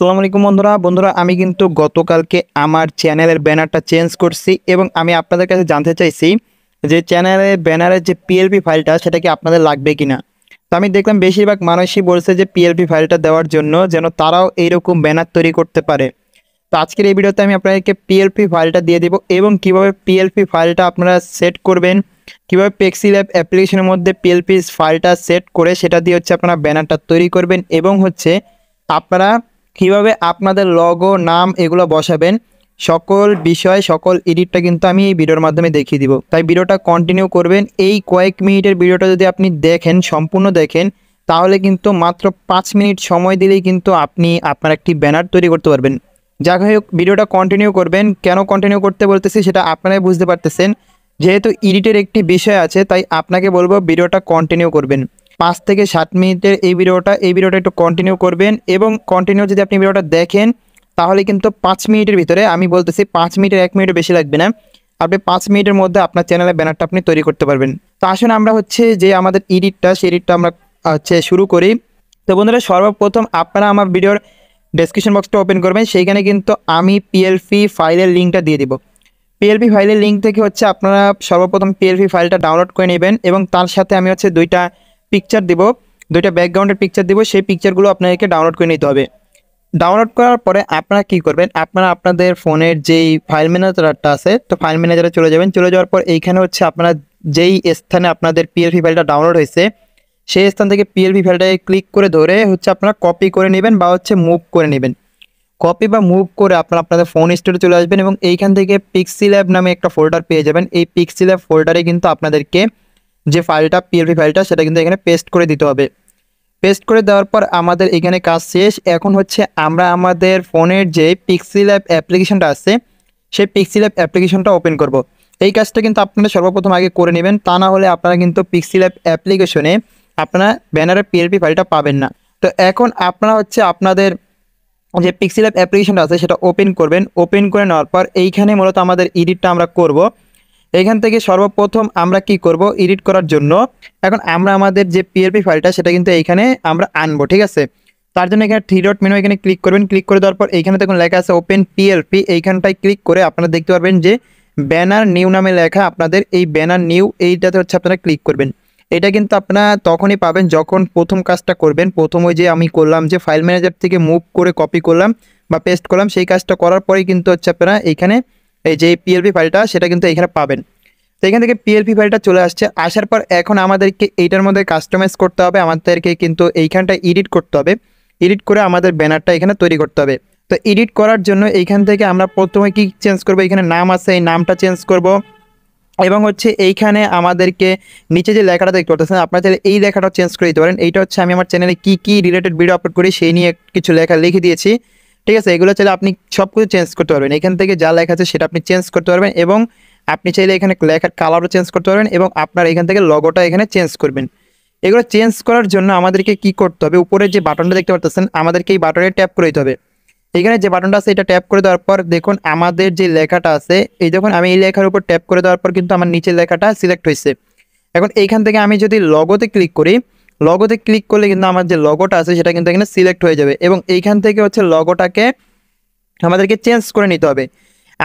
আসসালামু আলাইকুম বন্ধুরা বন্ধুরা আমি কিন্তু গতকালকে আমার চ্যানেলের ব্যানারটা চেঞ্জ করছি এবং আমি আপনাদের কাছে জানতে চাইছি যে চ্যানেলের ব্যানারের যে পিএলপি ফাইলটা সেটা কি আপনাদের লাগবে কি না তো আমি দেখলাম বেশিরভাগ মানুষই বলছে যে পিএলপি ফাইলটা দেওয়ার জন্য যেন তারাও এইরকম ব্যানার তৈরি করতে পারে তো আজকের এই ভিডিওতে আমি আপনাদেরকে পিএলপি ফাইলটা দিয়ে দেব এবং কিভাবে পিএলপি ফাইলটা আপনারা সেট করবেন কিভাবে পেক্সি ল্যাব অ্যাপ্লিকেশনের মধ্যে পিএলপি ফাইলটা সেট করে সেটা দিয়ে হচ্ছে আপনারা ব্যানারটা তৈরি করবেন এবং হচ্ছে আপনারা কিভাবে আপনাদের লগো নাম এগুলো বসাবেন সকল বিষয় সকল এডিটটা কিন্তু আমি এই ভিডিওর মাধ্যমে দেখিয়ে দিব তাই ভিডিওটা কন্টিনিউ করবেন এই কয়েক মিনিটের ভিডিওটা যদি আপনি দেখেন সম্পূর্ণ দেখেন তাহলে কিন্তু মাত্র পাঁচ মিনিট সময় দিলেই কিন্তু আপনি আপনার একটি ব্যানার তৈরি করতে পারবেন যাক হোক ভিডিওটা কন্টিনিউ করবেন কেন কন্টিনিউ করতে বলতেছি সেটা আপনারাই বুঝতে পারতেছেন যেহেতু এডিটের একটি বিষয় আছে তাই আপনাকে বলবো ভিডিওটা কন্টিনিউ করবেন পাঁচ থেকে সাত মিনিটের এই ভিডিওটা এই ভিডিওটা একটু কন্টিনিউ করবেন এবং কন্টিনিউ যদি আপনি ভিডিওটা দেখেন তাহলে কিন্তু পাঁচ মিনিটের ভিতরে আমি বলতেছি পাঁচ মিনিটের এক মিনিটও বেশি লাগবে না আপনি পাঁচ মিনিটের মধ্যে আপনার চ্যানেলে ব্যানারটা আপনি তৈরি করতে পারবেন তো আসুন আমরা হচ্ছে যে আমাদের ইডিটটা সেই ইডিটটা আমরা হচ্ছে শুরু করি তো বন্ধুরা সর্বপ্রথম আপনারা আমার ভিডিওর ডেসক্রিপশন বক্সটা ওপেন করবেন সেইখানে কিন্তু আমি পিএলপি ফাইলের লিঙ্কটা দিয়ে দিব পিএলপি ফাইলের লিঙ্ক থেকে হচ্ছে আপনারা সর্বপ্রথম পিএলপি ফাইলটা ডাউনলোড করে নেবেন এবং তার সাথে আমি হচ্ছে দুইটা পিকচার দিব দুইটা ব্যাকগ্রাউন্ডের পিকচার দিব সেই পিকচারগুলো আপনাদেরকে ডাউনলোড করে নিতে হবে ডাউনলোড করার পরে আপনারা কি করবেন আপনারা আপনাদের ফোনের যেই ফাইল ম্যানেজারটা আছে তো ফাইল ম্যানেজারে চলে যাবেন চলে যাওয়ার পর এইখানে হচ্ছে আপনার যেই স্থানে আপনাদের পিএলভি ফাইলটা ডাউনলোড হয়েছে সেই স্থান থেকে পিএলভি ফাইলটাকে ক্লিক করে ধরে হচ্ছে আপনারা কপি করে নেবেন বা হচ্ছে মুভ করে নেবেন কপি বা মুভ করে আপনারা আপনাদের ফোন স্টোরে চলে আসবেন এবং এইখান থেকে পিক্সিল্যাব নামে একটা ফোল্ডার পেয়ে যাবেন এই পিক্সি ল্যাব ফোল্ডারে কিন্তু আপনাদেরকে যে ফাইলটা পিএলপি ফাইলটা সেটা কিন্তু এখানে পেস্ট করে দিতে হবে পেস্ট করে দেওয়ার পর আমাদের এখানে কাজ শেষ এখন হচ্ছে আমরা আমাদের ফোনের যে পিক্সেল অ্যাপ অ্যাপ্লিকেশনটা আছে সেই পিক্সি অ্যাপ অ্যাপ্লিকেশনটা ওপেন করব। এই কাজটা কিন্তু আপনারা সর্বপ্রথম আগে করে নেবেন তা না হলে আপনারা কিন্তু পিক্সেল অ্যাপ অ্যাপ্লিকেশনে আপনারা ব্যানারে পিএলপি ফাইলটা পাবেন না তো এখন আপনারা হচ্ছে আপনাদের যে পিক্সি অ্যাপ অ্যাপ্লিকেশনটা আছে সেটা ওপেন করবেন ওপেন করে নেওয়ার পর এইখানে মূলত আমাদের এডিটটা আমরা করবো এখান থেকে সর্বপ্রথম আমরা কি করব এডিট করার জন্য এখন আমরা আমাদের যে পিএরপি ফাইলটা সেটা কিন্তু এইখানে আমরা আনবো ঠিক আছে তার জন্য এখানে থ্রি ডট মেনু এখানে ক্লিক করবেন ক্লিক করে দেওয়ার পর এইখানে দেখুন লেখা আছে ওপেন পিএলপি এইখানটায় ক্লিক করে আপনারা দেখতে পারবেন যে ব্যানার নিউ নামে লেখা আপনাদের এই ব্যানার নিউ এইটাতে হচ্ছে আপনারা ক্লিক করবেন এটা কিন্তু আপনারা তখনই পাবেন যখন প্রথম কাজটা করবেন প্রথম ওই যে আমি করলাম যে ফাইল ম্যানেজার থেকে মুভ করে কপি করলাম বা পেস্ট করলাম সেই কাজটা করার পরেই কিন্তু হচ্ছে আপনারা এইখানে এই যে পিএলপি ফাইলটা সেটা কিন্তু এখানে পাবেন তো এখান থেকে পিএলপি ফাইলটা চলে আসছে আসার পর এখন আমাদেরকে এইটার মধ্যে কাস্টমাইজ করতে হবে আমাদেরকে কিন্তু এইখানটা এডিট করতে হবে এডিট করে আমাদের ব্যানারটা এখানে তৈরি করতে হবে তো এডিট করার জন্য এইখান থেকে আমরা প্রথমে কি চেঞ্জ করব এখানে নাম আছে এই নামটা চেঞ্জ করব এবং হচ্ছে এইখানে আমাদেরকে নিচে যে লেখাটা দেখতে পাচ্ছেন আপনারা চাইলে এই লেখাটাও চেঞ্জ করে দিতে পারেন এইটা হচ্ছে আমি আমার চ্যানেলে কি কি রিলেটেড ভিডিও আপলোড করি সেই নিয়ে কিছু লেখা লিখে দিয়েছি ঠিক আছে এগুলো চাইলে আপনি সব কিছু চেঞ্জ করতে পারবেন এখান থেকে যা লেখা আছে সেটা আপনি চেঞ্জ করতে পারবেন এবং আপনি চাইলে এখানে লেখার কালারও চেঞ্জ করতে পারবেন এবং আপনার এখান থেকে লগোটা এখানে চেঞ্জ করবেন এগুলো চেঞ্জ করার জন্য আমাদেরকে কি করতে হবে উপরে যে বাটনটা দেখতে পারতেছেন আমাদেরকে এই বাটনে ট্যাপ করে দিতে হবে এখানে যে বাটনটা আছে এটা ট্যাপ করে দেওয়ার পর দেখুন আমাদের যে লেখাটা আছে এই দেখুন আমি এই লেখার উপর ট্যাপ করে দেওয়ার পর কিন্তু আমার নিচের লেখাটা সিলেক্ট হয়েছে এখন এইখান থেকে আমি যদি লগোতে ক্লিক করি লগোতে ক্লিক করলে কিন্তু আমার যে লগোটা আছে সেটা কিন্তু এখানে সিলেক্ট হয়ে যাবে এবং এইখান থেকে হচ্ছে লগোটাকে আমাদেরকে চেঞ্জ করে নিতে হবে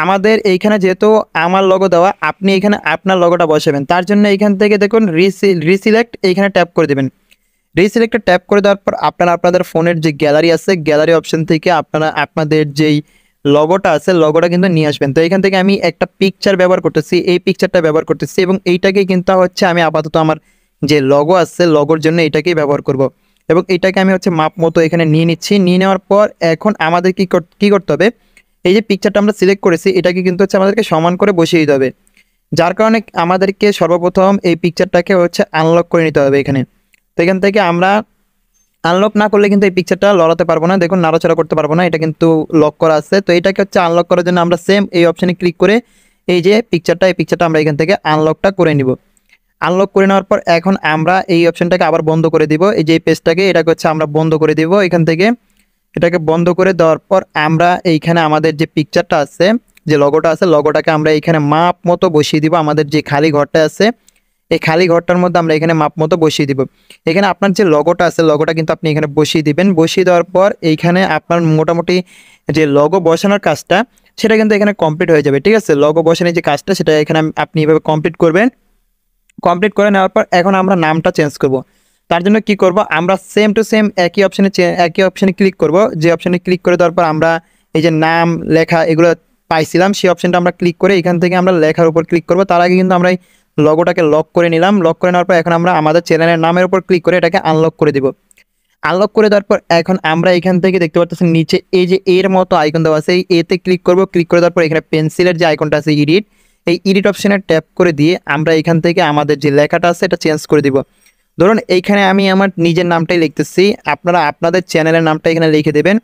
আমাদের এইখানে যেহেতু আমার লগো দেওয়া আপনি এখানে আপনার লগোটা বসাবেন তার জন্য এইখান থেকে দেখুন রিসিলেক্ট এইখানে ট্যাপ করে দেবেন রিসিলেক্টে ট্যাপ করে দেওয়ার পর আপনারা আপনাদের ফোনের যে গ্যালারি আছে গ্যালারি অপশন থেকে আপনারা আপনাদের যেই লগোটা আছে লগোটা কিন্তু নিয়ে আসবেন তো এখান থেকে আমি একটা পিকচার ব্যবহার করতেছি এই পিকচারটা ব্যবহার করতেছি এবং এইটাকে কিন্তু হচ্ছে আমি আপাতত আমার যে লগো আসছে লগোর জন্য এটাকেই ব্যবহার করব। এবং এটাকে আমি হচ্ছে মাপ মতো এখানে নিয়ে নিচ্ছি নিয়ে নেওয়ার পর এখন আমাদের কি কী করতে হবে এই যে পিকচারটা আমরা সিলেক্ট করেছি এটাকে কিন্তু হচ্ছে আমাদেরকে সমান করে বসিয়ে দিতে হবে যার কারণে আমাদেরকে সর্বপ্রথম এই পিকচারটাকে হচ্ছে আনলক করে নিতে হবে এখানে তো এখান থেকে আমরা আনলক না করলে কিন্তু এই পিকচারটা লড়াতে পারবো না দেখুন নাড়াচড়া করতে পারবো না এটা কিন্তু লক করা আছে তো এটাকে হচ্ছে আনলক করার জন্য আমরা সেম এই অপশানে ক্লিক করে এই যে পিকচারটা এই পিকচারটা আমরা এখান থেকে আনলকটা করে নিব আনলক করে নেওয়ার পর এখন আমরা এই অপশনটাকে আবার বন্ধ করে দিব এই যে পেজটাকে এটাকে হচ্ছে আমরা বন্ধ করে দিব এখান থেকে এটাকে বন্ধ করে দেওয়ার পর আমরা এইখানে আমাদের যে পিকচারটা আছে যে লগোটা আছে লগোটাকে আমরা এইখানে মাপ মতো বসিয়ে দিব আমাদের যে খালি ঘরটা আছে এই খালি ঘরটার মধ্যে আমরা এখানে মাপ মতো বসিয়ে দিব এখানে আপনার যে লগোটা আছে লগোটা কিন্তু আপনি এখানে বসিয়ে দিবেন বসিয়ে দেওয়ার পর এইখানে আপনার মোটামুটি যে লগো বসানোর কাজটা সেটা কিন্তু এখানে কমপ্লিট হয়ে যাবে ঠিক আছে লগো বসানোর যে কাজটা সেটা এখানে আপনি এভাবে কমপ্লিট করবেন কমপ্লিট করে নেওয়ার পর এখন আমরা নামটা চেঞ্জ করব। তার জন্য কি করব আমরা সেম টু সেম একই অপশানে একই অপশানে ক্লিক করব যে অপশানে ক্লিক করে দেওয়ার পর আমরা এই যে নাম লেখা এগুলো পাইছিলাম সেই অপশানটা আমরা ক্লিক করে এখান থেকে আমরা লেখার উপর ক্লিক করব তার আগে কিন্তু আমরা এই লগোটাকে লক করে নিলাম লক করে নেওয়ার পর এখন আমরা আমাদের চ্যানেলের নামের উপর ক্লিক করে এটাকে আনলক করে দেব আনলক করে দেওয়ার পর এখন আমরা এখান থেকে দেখতে পাচ্ছি নিচে এই যে এর মতো আইকন দেওয়া আছে এই এতে ক্লিক করব ক্লিক করে দেওয়ার পর এখানে পেন্সিলের যে আইকনটা আছে ইডিট এই ইডিট অপশানে ট্যাপ করে দিয়ে আমরা এখান থেকে আমাদের যে লেখাটা আছে এটা চেঞ্জ করে দিব ধরুন এইখানে আমি আমার নিজের নামটাই লিখতেছি আপনারা আপনাদের চ্যানেলের নামটা এখানে লিখে দেবেন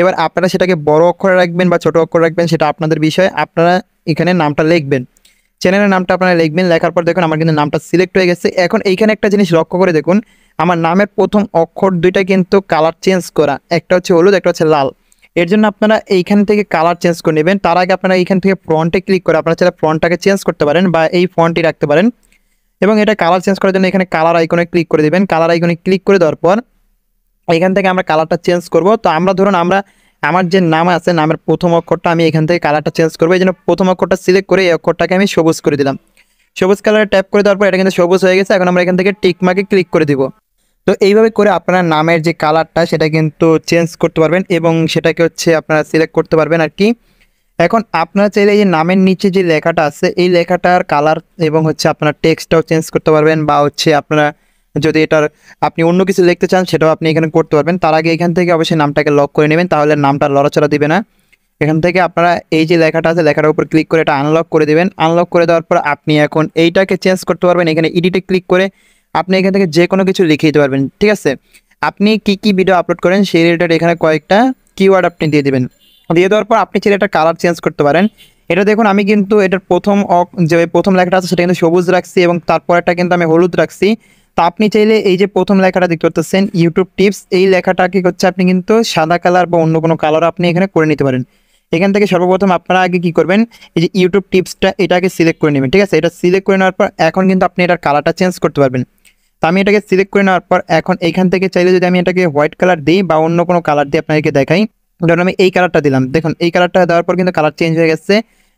এবার আপনারা সেটাকে বড় অক্ষরে রাখবেন বা ছোট অক্ষরে রাখবেন সেটা আপনাদের বিষয় আপনারা এখানে নামটা লিখবেন চ্যানেলের নামটা আপনারা লিখবেন লেখার পর দেখুন আমার কিন্তু নামটা সিলেক্ট হয়ে গেছে এখন এইখানে একটা জিনিস লক্ষ্য করে দেখুন আমার নামের প্রথম অক্ষর দুইটা কিন্তু কালার চেঞ্জ করা একটা হচ্ছে হলুদ একটা হচ্ছে লাল এর জন্য আপনারা এইখান থেকে কালার চেঞ্জ করে নেবেন তার আগে আপনারা এইখান থেকে ফ্রন্টে ক্লিক করে আপনারা চাইলে ফ্রন্টটাকে চেঞ্জ করতে পারেন বা এই ফ্রন্টটি রাখতে পারেন এবং এটা কালার চেঞ্জ করার জন্য এখানে কালার আইকনে ক্লিক করে দেবেন কালার আইকনে ক্লিক করে দেওয়ার পর এখান থেকে আমরা কালারটা চেঞ্জ করব তো আমরা ধরুন আমরা আমার যে নাম আছে নামের প্রথম অক্ষরটা আমি এখান থেকে কালারটা চেঞ্জ করবো এই জন্য প্রথম অক্ষরটা সিলেক্ট করে এই অক্ষরটাকে আমি সবুজ করে দিলাম সবুজ কালারে ট্যাপ করে দেওয়ার পর এটা কিন্তু সবুজ হয়ে গেছে এখন আমরা এখান থেকে টিকমাকে ক্লিক করে দিব তো এইভাবে করে আপনার নামের যে কালারটা সেটা কিন্তু চেঞ্জ করতে পারবেন এবং সেটাকে হচ্ছে আপনারা সিলেক্ট করতে পারবেন আর কি এখন আপনারা চাইলে এই নামের নিচে যে লেখাটা আছে এই লেখাটার কালার এবং হচ্ছে আপনার টেক্সটটাও চেঞ্জ করতে পারবেন বা হচ্ছে আপনারা যদি এটার আপনি অন্য কিছু লিখতে চান সেটাও আপনি এখানে করতে পারবেন তার আগে এখান থেকে অবশ্যই নামটাকে লক করে নেবেন তাহলে নামটা লড়াচড়া দিবে না এখান থেকে আপনারা এই যে লেখাটা আছে লেখাটার উপর ক্লিক করে এটা আনলক করে দেবেন আনলক করে দেওয়ার পর আপনি এখন এইটাকে চেঞ্জ করতে পারবেন এখানে ইডিটে ক্লিক করে আপনি এখান থেকে যে কোনো কিছু লিখে দিতে পারবেন ঠিক আছে আপনি কি কি ভিডিও আপলোড করেন সেই রিলেটেড এখানে কয়েকটা কিওয়ার্ড আপনি দিয়ে দেবেন দিয়ে দেওয়ার পর আপনি চাইলে একটা কালার চেঞ্জ করতে পারেন এটা দেখুন আমি কিন্তু এটার প্রথম যে প্রথম লেখাটা আছে সেটা কিন্তু সবুজ রাখছি এবং তারপরটা কিন্তু আমি হলুদ রাখছি তা আপনি চাইলে এই যে প্রথম লেখাটা দেখতে পাচ্ছেন ইউটিউব টিপস এই লেখাটা কি হচ্ছে আপনি কিন্তু সাদা কালার বা অন্য কোনো কালার আপনি এখানে করে নিতে পারেন এখান থেকে সর্বপ্রথম আপনারা আগে কি করবেন এই যে ইউটিউব টিপসটা এটাকে সিলেক্ট করে নেবেন ঠিক আছে এটা সিলেক্ট করে নেওয়ার পর এখন কিন্তু আপনি এটার কালারটা চেঞ্জ করতে পারবেন তো আমি এটাকে সিলেক্ট করে নেওয়ার পর এখন এইখান থেকে চাইলে যদি আমি এটাকে হোয়াইট কালার দিই বা অন্য কোনো কালার দিয়ে আপনাদেরকে দেখাই ধরুন আমি এই কালারটা দিলাম দেখুন এই কালারটা দেওয়ার পর কিন্তু কালার চেঞ্জ হয়ে গেছে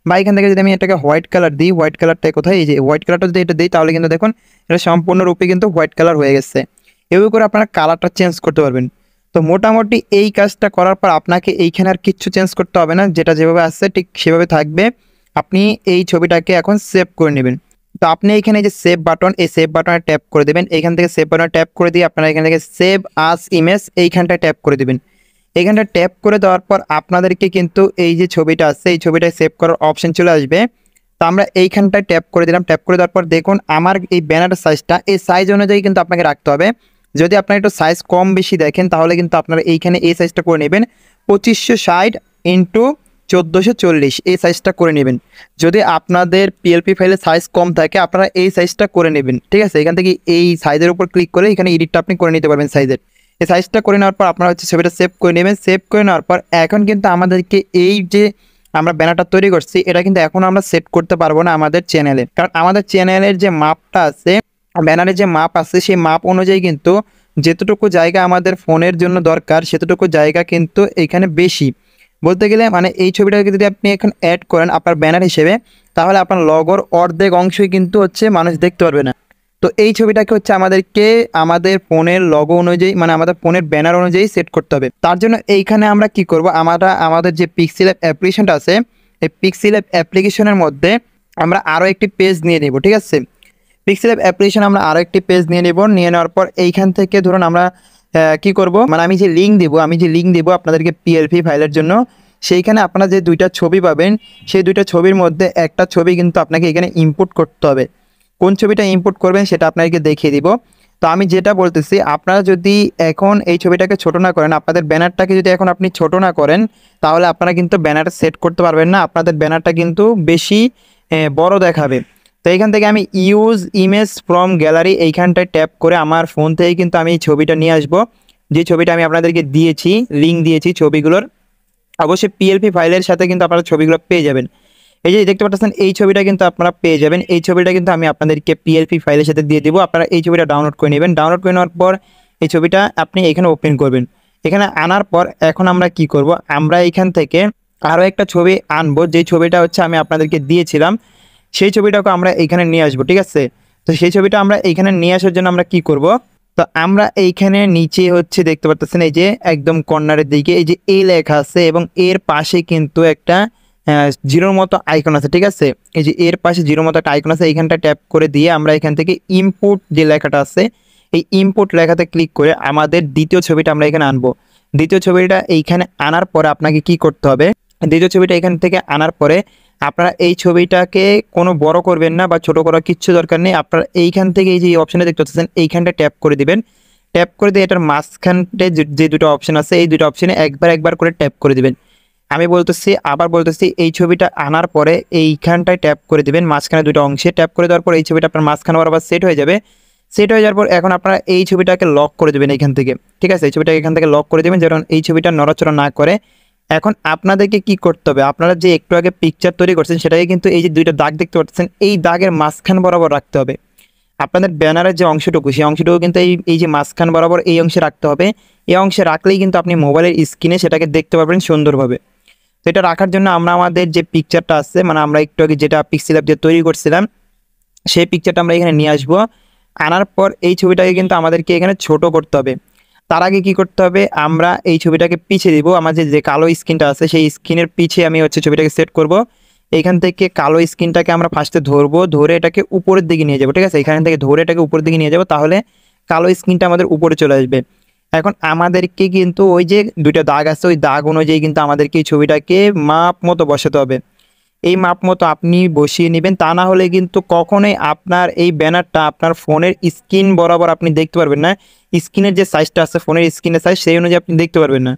বা এখান থেকে যদি আমি এটাকে হোয়াইট কালার দিই হোয়াইট কালারটা কোথায় এই যে হোয়াইট কালারটা যদি এটা দিই তাহলে কিন্তু দেখুন এটা সম্পূর্ণরূপে কিন্তু হোয়াইট কালার হয়ে গেছে এভাবে করে আপনারা কালারটা চেঞ্জ করতে পারবেন তো মোটামুটি এই কাজটা করার পর আপনাকে এইখানে আর কিচ্ছু চেঞ্জ করতে হবে না যেটা যেভাবে আসছে ঠিক সেভাবে থাকবে আপনি এই ছবিটাকে এখন সেভ করে নেবেন তো আপনি এখানে যে সেভ বাটন এই সেভ বাটনে ট্যাপ করে দেবেন এইখান থেকে সেভ বাটনে ট্যাপ করে দিয়ে আপনারা এখান থেকে সেভ আস ইমেজ এইখানটায় ট্যাপ করে দেবেন এখানটা ট্যাপ করে দেওয়ার পর আপনাদেরকে কিন্তু এই যে ছবিটা আছে এই ছবিটা সেভ করার অপশান চলে আসবে তো আমরা এইখানটায় ট্যাপ করে দিলাম ট্যাপ করে দেওয়ার পর দেখুন আমার এই ব্যানার সাইজটা এই সাইজ অনুযায়ী কিন্তু আপনাকে রাখতে হবে যদি আপনার একটু সাইজ কম বেশি দেখেন তাহলে কিন্তু আপনারা এইখানে এই সাইজটা করে নেবেন পঁচিশশো ষাট ইন্টু চোদ্দোশো চল্লিশ এই সাইজটা করে নেবেন যদি আপনাদের পিএলপি ফাইলের সাইজ কম থাকে আপনারা এই সাইজটা করে নেবেন ঠিক আছে এখান থেকে এই সাইজের উপর ক্লিক করে এখানে এডিটটা আপনি করে নিতে পারবেন সাইজের এই সাইজটা করে নেওয়ার পর আপনারা হচ্ছে ছবিটা সেভ করে নেবেন সেভ করে নেওয়ার পর এখন কিন্তু আমাদেরকে এই যে আমরা ব্যানারটা তৈরি করছি এটা কিন্তু এখন আমরা সেট করতে পারবো না আমাদের চ্যানেলে কারণ আমাদের চ্যানেলের যে মাপটা আছে ব্যানারের যে মাপ আছে সেই মাপ অনুযায়ী কিন্তু যেতটুকু জায়গা আমাদের ফোনের জন্য দরকার সেতটুকু জায়গা কিন্তু এখানে বেশি বলতে গেলে মানে এই ছবিটাকে যদি আপনি এখন অ্যাড করেন আপনার ব্যানার হিসেবে তাহলে আপনার লগর অর্ধেক অংশই কিন্তু হচ্ছে মানুষ দেখতে পারবে না তো এই ছবিটাকে হচ্ছে আমাদেরকে আমাদের ফোনের লগো অনুযায়ী মানে আমাদের ফোনের ব্যানার অনুযায়ী সেট করতে হবে তার জন্য এইখানে আমরা কি করব আমরা আমাদের যে পিক্সেল অ্যাপ অ্যাপ্লিকেশনটা আছে এই পিক্সেল অ্যাপ অ্যাপ্লিকেশনের মধ্যে আমরা আরও একটি পেজ নিয়ে নেব ঠিক আছে পিক্সেল অ্যাপ অ্যাপ্লিকেশন আমরা আরও একটি পেজ নিয়ে নেব নিয়ে নেওয়ার পর এইখান থেকে ধরুন আমরা কি করব মানে আমি যে লিঙ্ক দেবো আমি যে লিঙ্ক দেবো আপনাদেরকে পিএলপি ফাইলের জন্য সেইখানে আপনারা যে দুইটা ছবি পাবেন সেই দুইটা ছবির মধ্যে একটা ছবি কিন্তু আপনাকে এখানে ইম্পোর্ট করতে হবে কোন ছবিটা ইম্পোর্ট করবেন সেটা আপনাদেরকে দেখিয়ে দিব তো আমি যেটা বলতেছি আপনারা যদি এখন এই ছবিটাকে ছোটো না করেন আপনাদের ব্যানারটাকে যদি এখন আপনি ছোটো না করেন তাহলে আপনারা কিন্তু ব্যানার সেট করতে পারবেন না আপনাদের ব্যানারটা কিন্তু বেশি বড় দেখাবে তো এইখান থেকে আমি ইউজ ইমেজ ফ্রম গ্যালারি এইখানটায় ট্যাপ করে আমার ফোন থেকে কিন্তু আমি এই ছবিটা নিয়ে আসব যে ছবিটা আমি আপনাদেরকে দিয়েছি লিঙ্ক দিয়েছি ছবিগুলোর অবশ্যই পিএলপি ফাইলের সাথে কিন্তু আপনারা ছবিগুলো পেয়ে যাবেন এই যে দেখতে পাচ্ছেন এই ছবিটা কিন্তু আপনারা পেয়ে যাবেন এই ছবিটা কিন্তু আমি আপনাদেরকে পিএলপি ফাইলের সাথে দিয়ে দেবো আপনারা এই ছবিটা ডাউনলোড করে নেবেন ডাউনলোড করে নেওয়ার পর এই ছবিটা আপনি এখানে ওপেন করবেন এখানে আনার পর এখন আমরা কি করব আমরা এখান থেকে আরও একটা ছবি আনবো যে ছবিটা হচ্ছে আমি আপনাদেরকে দিয়েছিলাম সেই ছবিটাকে আমরা এইখানে নিয়ে আসবো ঠিক আছে তো সেই ছবিটা আমরা এইখানে নিয়ে আসার জন্য আমরা কি করব তো আমরা এইখানে নিচে হচ্ছে দেখতে পারতেছেন এই যে একদম কর্নারের দিকে এই যে এ লেখা আছে এবং এর পাশে কিন্তু একটা জিরোর মতো আইকন আছে ঠিক আছে এই যে এর পাশে জিরোর মতো একটা আইকন আছে এইখানটা ট্যাপ করে দিয়ে আমরা এখান থেকে ইম্পোর্ট যে লেখাটা আছে এই ইম্পোর্ট লেখাতে ক্লিক করে আমাদের দ্বিতীয় ছবিটা আমরা এখানে আনবো দ্বিতীয় ছবিটা এইখানে আনার পরে আপনাকে কি করতে হবে দ্বিতীয় ছবিটা এখান থেকে আনার পরে আপনারা এই ছবিটাকে কোনো বড় করবেন না বা ছোট করার কিচ্ছু দরকার নেই আপনারা এইখান থেকে এই যে অপশানে দেখতে পাচ্ছেন এইখানটা ট্যাপ করে দিবেন ট্যাপ করে দিয়ে এটার মাঝখানটে যে দুটো অপশান আছে এই দুটো অপশানে একবার একবার করে ট্যাপ করে দিবেন আমি বলতেছি আবার বলতেছি এই ছবিটা আনার পরে এইখানটায় ট্যাপ করে দিবেন মাঝখানে দুটো অংশে ট্যাপ করে দেওয়ার পর এই ছবিটা আপনার মাঝখানে আবার সেট হয়ে যাবে সেট হয়ে যাওয়ার পর এখন আপনারা এই ছবিটাকে লক করে দেবেন এখান থেকে ঠিক আছে এই ছবিটাকে এখান থেকে লক করে দেবেন যেমন এই ছবিটা নড়াচড়া না করে এখন আপনাদেরকে কি করতে হবে আপনারা যে একটু আগে পিকচার তৈরি করছেন সেটাকে কিন্তু এই যে দুইটা দাগ দেখতে পাচ্ছেন এই দাগের মাঝখান বরাবর রাখতে হবে আপনাদের ব্যানারের যে অংশটুকু সেই অংশটুকু কিন্তু এই এই যে মাঝখান বরাবর এই অংশে রাখতে হবে এই অংশে রাখলেই কিন্তু আপনি মোবাইলের স্ক্রিনে সেটাকে দেখতে পাবেন সুন্দরভাবে তো এটা রাখার জন্য আমরা আমাদের যে পিকচারটা আছে মানে আমরা একটু আগে যেটা পিক্সেল অ্যাপ দিয়ে তৈরি করছিলাম সেই পিকচারটা আমরা এখানে নিয়ে আসবো আনার পর এই ছবিটাকে কিন্তু আমাদেরকে এখানে ছোট করতে হবে তার আগে কি করতে হবে আমরা এই ছবিটাকে পিছিয়ে দিব আমাদের যে কালো স্ক্রিনটা আছে সেই স্ক্রিনের পিছিয়ে আমি হচ্ছে ছবিটাকে সেট করব এখান থেকে কালো স্ক্রিনটাকে আমরা ফার্স্টে ধরবো ধরে এটাকে উপরের দিকে নিয়ে যাবো ঠিক আছে এখান থেকে ধরে এটাকে উপরের দিকে নিয়ে যাবো তাহলে কালো স্ক্রিনটা আমাদের উপরে চলে আসবে এখন আমাদেরকে কিন্তু ওই যে দুইটা দাগ আছে ওই দাগ অনুযায়ী কিন্তু আমাদেরকে এই ছবিটাকে মাপ মতো বসাতে হবে এই মাপ মতো আপনি বসিয়ে নেবেন তা না হলে কিন্তু কখনোই আপনার এই ব্যানারটা আপনার ফোনের স্ক্রিন বরাবর আপনি দেখতে পারবেন না স্ক্রিনের যে সাইজটা আছে ফোনের স্ক্রিনের সাইজ সেই অনুযায়ী আপনি দেখতে পারবেন না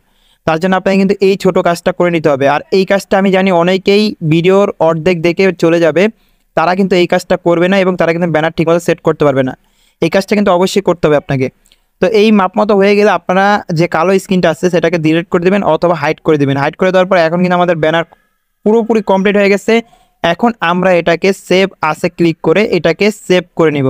তার জন্য আপনাকে কিন্তু এই ছোট কাজটা করে নিতে হবে আর এই কাজটা আমি জানি অনেকেই ভিডিওর অর্ধেক দেখে চলে যাবে তারা কিন্তু এই কাজটা করবে না এবং তারা কিন্তু ব্যানার ঠিকমতো সেট করতে পারবে না এই কাজটা কিন্তু অবশ্যই করতে হবে আপনাকে তো এই মাপ মতো হয়ে গেলে আপনারা যে কালো স্ক্রিনটা আছে সেটাকে ডিলিট করে দেবেন অথবা হাইট করে দেবেন হাইট করে দেওয়ার পর এখন কিন্তু আমাদের ব্যানার পুরোপুরি কমপ্লিট হয়ে গেছে এখন আমরা এটাকে সেভ আসে ক্লিক করে এটাকে সেভ করে নিব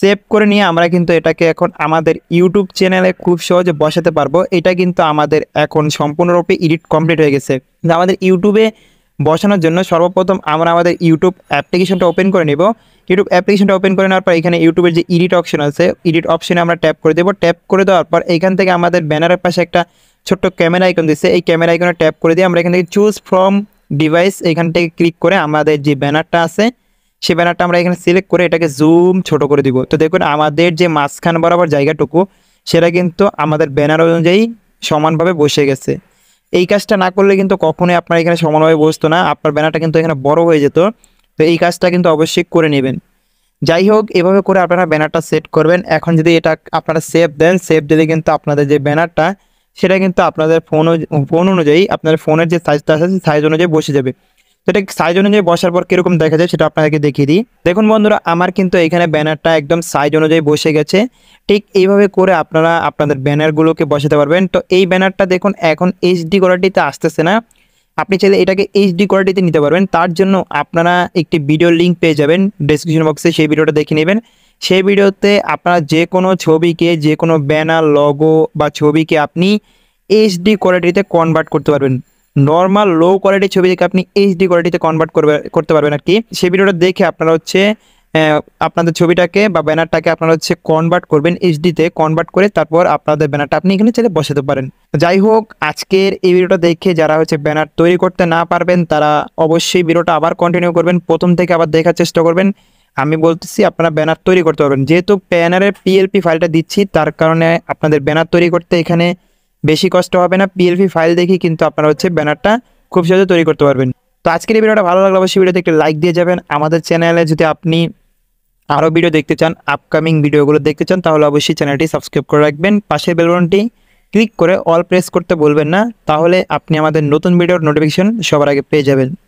সেভ করে নিয়ে আমরা কিন্তু এটাকে এখন আমাদের ইউটিউব চ্যানেলে খুব সহজে বসাতে পারবো এটা কিন্তু আমাদের এখন সম্পূর্ণরূপে এডিট কমপ্লিট হয়ে গেছে আমাদের ইউটিউবে বসানোর জন্য সর্বপ্রথম আমরা আমাদের ইউটিউব অ্যাপ্লিকেশনটা ওপেন করে নেব ইউটিউব অ্যাপ্লিকেশনটা ওপেন করে নেওয়ার পর এখানে ইউটিউবের যে এডিট অপশন আছে এডিট অপশনে আমরা ট্যাপ করে দেবো ট্যাপ করে দেওয়ার পর এখান থেকে আমাদের ব্যানারের পাশে একটা ছোট্ট ক্যামেরা আইকন দিচ্ছে এই ক্যামেরা আইকনে ট্যাপ করে দিয়ে আমরা এখান থেকে চুজ ফ্রম ডিভাইস এখান থেকে ক্লিক করে আমাদের যে ব্যানারটা আছে সে ব্যানারটা আমরা এখানে সিলেক্ট করে এটাকে জুম ছোট করে দিব তো দেখুন আমাদের যে মাঝখান বরাবর জায়গাটুকু সেটা কিন্তু আমাদের ব্যানার অনুযায়ী সমানভাবে বসে গেছে এই কাজটা না করলে কিন্তু কখনোই আপনার এখানে সমানভাবে বসতো না আপনার ব্যানারটা কিন্তু এখানে বড় হয়ে যেত তো এই কাজটা কিন্তু অবশ্যই করে নেবেন যাই হোক এভাবে করে আপনারা ব্যানারটা সেট করবেন এখন যদি এটা আপনারা সেভ দেন সেভ দিলে কিন্তু আপনাদের যে ব্যানারটা সেটা কিন্তু আপনাদের ফোন ফোন অনুযায়ী আপনার ফোনের যে সাইজটা আছে সেই সাইজ অনুযায়ী বসে যাবে তো এটা সাইজ অনুযায়ী বসার পর কীরকম দেখা যায় সেটা আপনাদেরকে দেখিয়ে দিই দেখুন বন্ধুরা আমার কিন্তু এখানে ব্যানারটা একদম সাইজ অনুযায়ী বসে গেছে ঠিক এইভাবে করে আপনারা আপনাদের ব্যানারগুলোকে বসাতে পারবেন তো এই ব্যানারটা দেখুন এখন এইচডি কোয়ালিটিতে আসতেছে না আপনি চাইলে এটাকে এইচডি কোয়ালিটিতে নিতে পারবেন তার জন্য আপনারা একটি ভিডিও লিঙ্ক পেয়ে যাবেন ডিসক্রিপশন বক্সে সেই ভিডিওটা দেখে নেবেন সেই ভিডিওতে আপনারা যে কোনো ছবিকে যে কোনো ব্যানার লগো বা ছবিকে আপনি এইচডি কোয়ালিটিতে কনভার্ট করতে পারবেন নর্মাল লো কোয়ালিটির ছবি থেকে আপনি এইচডি কোয়ালিটিতে কনভার্ট করবে করতে পারবেন আর কি সেই ভিডিওটা দেখে আপনারা হচ্ছে আপনাদের ছবিটাকে বা ব্যানারটাকে আপনারা হচ্ছে কনভার্ট করবেন এইচডিতে কনভার্ট করে তারপর আপনাদের ব্যানারটা আপনি এখানে চলে বসাতে পারেন যাই হোক আজকের এই ভিডিওটা দেখে যারা হচ্ছে ব্যানার তৈরি করতে না পারবেন তারা অবশ্যই ভিডিওটা আবার কন্টিনিউ করবেন প্রথম থেকে আবার দেখার চেষ্টা করবেন আমি বলতেছি আপনারা ব্যানার তৈরি করতে পারবেন যেহেতু ব্যানারের পিএলপি ফাইলটা দিচ্ছি তার কারণে আপনাদের ব্যানার তৈরি করতে এখানে বেশি কষ্ট হবে না পিএলপি ফাইল দেখি কিন্তু আপনারা হচ্ছে ব্যানারটা খুব সহজে তৈরি করতে পারবেন তো আজকের এই ভিডিওটা ভালো লাগলে অবশ্যই ভিডিওতে একটি লাইক দিয়ে যাবেন আমাদের চ্যানেলে যদি আপনি আরও ভিডিও দেখতে চান আপকামিং ভিডিওগুলো দেখতে চান তাহলে অবশ্যই চ্যানেলটি সাবস্ক্রাইব করে রাখবেন পাশের বেলবনটি ক্লিক করে অল প্রেস করতে বলবেন না তাহলে আপনি আমাদের নতুন ভিডিওর নোটিফিকেশন সবার আগে পেয়ে যাবেন